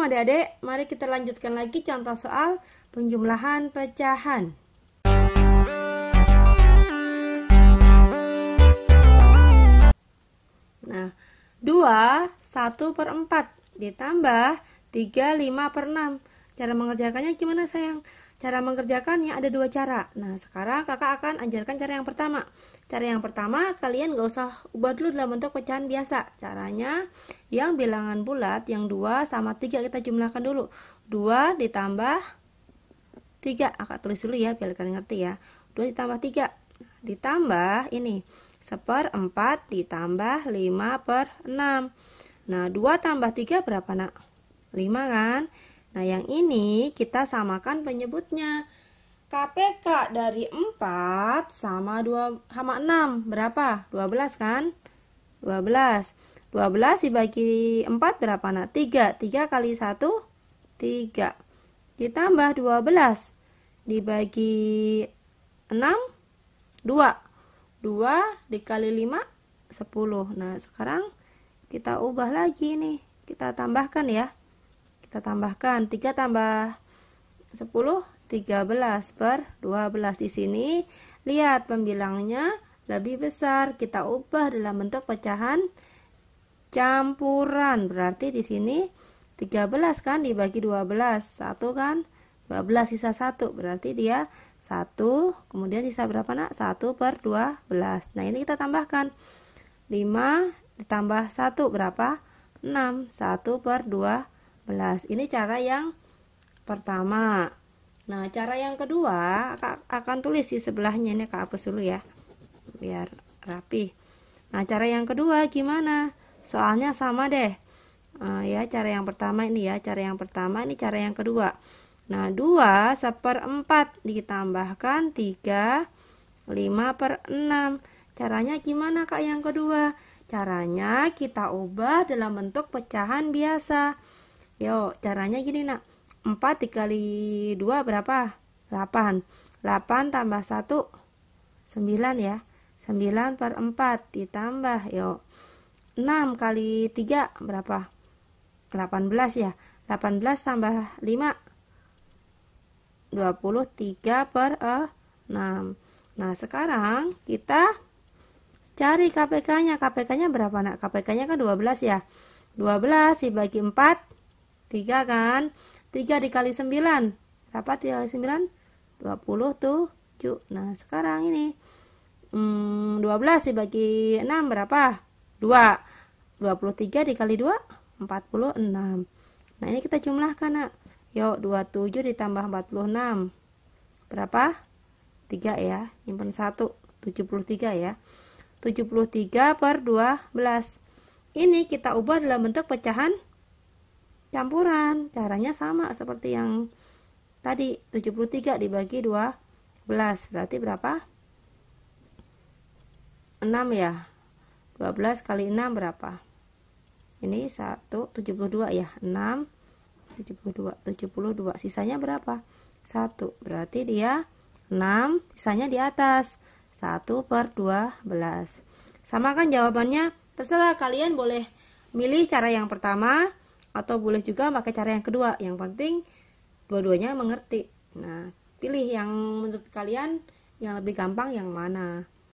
Sebelum adik-adik, mari kita lanjutkan lagi contoh soal penjumlahan pecahan. Nah, 2, 1 per 4 ditambah 3, 5 per 6. Cara mengerjakannya gimana sayang? Cara mengerjakannya ada dua cara. Nah, sekarang kakak akan ajarkan cara yang pertama. Cara yang pertama, kalian gak usah ubah dulu dalam bentuk pecahan biasa. Caranya, yang bilangan bulat, yang 2 sama 3 kita jumlahkan dulu. 2 ditambah 3. Kakak tulis dulu ya, biar kalian ngerti ya. 2 ditambah 3. Ditambah ini, 1 per 4 ditambah 5 per 6. Nah, 2 tambah 3 berapa nak? 5 kan? 5. Nah, yang ini kita samakan penyebutnya. KPK dari 4 sama 2 sama 6 berapa? 12 kan? 12. 12 dibagi 4 berapa nak? 3. 3 kali 1 3. Ditambah 12 dibagi 6 2. 2 dikali 5 10. Nah, sekarang kita ubah lagi nih. Kita tambahkan ya kita tambahkan 3 tambah 10 13 per 12 di sini lihat pembilangnya lebih besar kita ubah dalam bentuk pecahan campuran berarti di sini 13 kan dibagi 12 1 kan 12 sisa 1 berarti dia 1 kemudian sisa berapa nak 1 per 12 nah ini kita tambahkan 5 ditambah 1 berapa 6 1 per 12 ini cara yang pertama. Nah, cara yang kedua Kak akan tulis di sebelahnya ini Kak hapus dulu ya. Biar rapi. Nah, cara yang kedua gimana? Soalnya sama deh. Uh, ya, cara yang pertama ini ya, cara yang pertama ini cara yang kedua. Nah, 2 seperempat ditambahkan 3, 5 per 6. Caranya gimana Kak yang kedua? Caranya kita ubah dalam bentuk pecahan biasa. Yo, caranya gini nak. 4 dikali 2 berapa? 8. 8 tambah 1 9 ya. 9 per 4 ditambah yo 6 kali 3 berapa? 18 ya. 18 tambah 5 23 per eh, 6. Nah, sekarang kita cari KPK-nya. KPK-nya berapa nak? KPK-nya kan 12 ya. 12 dibagi 4 3 kan 3 dikali 9 berapa 3 kali 9 7 nah sekarang ini hmm, 12 dibagi 6 berapa 2 23 dikali 2 46 nah ini kita jumlahkan nak yuk 27 ditambah 46 berapa 3 ya nyimpen 1 73 ya 73 per 12 ini kita ubah dalam bentuk pecahan campuran caranya sama seperti yang tadi 73 dibagi 12 berarti berapa 6 ya 12 kali 6 berapa ini 1 72 ya 6 72 72 sisanya berapa 1 berarti dia 6 sisanya di atas 1 per 12 sama kan jawabannya terserah kalian boleh milih cara yang pertama atau boleh juga pakai cara yang kedua yang penting dua-duanya mengerti nah pilih yang menurut kalian yang lebih gampang yang mana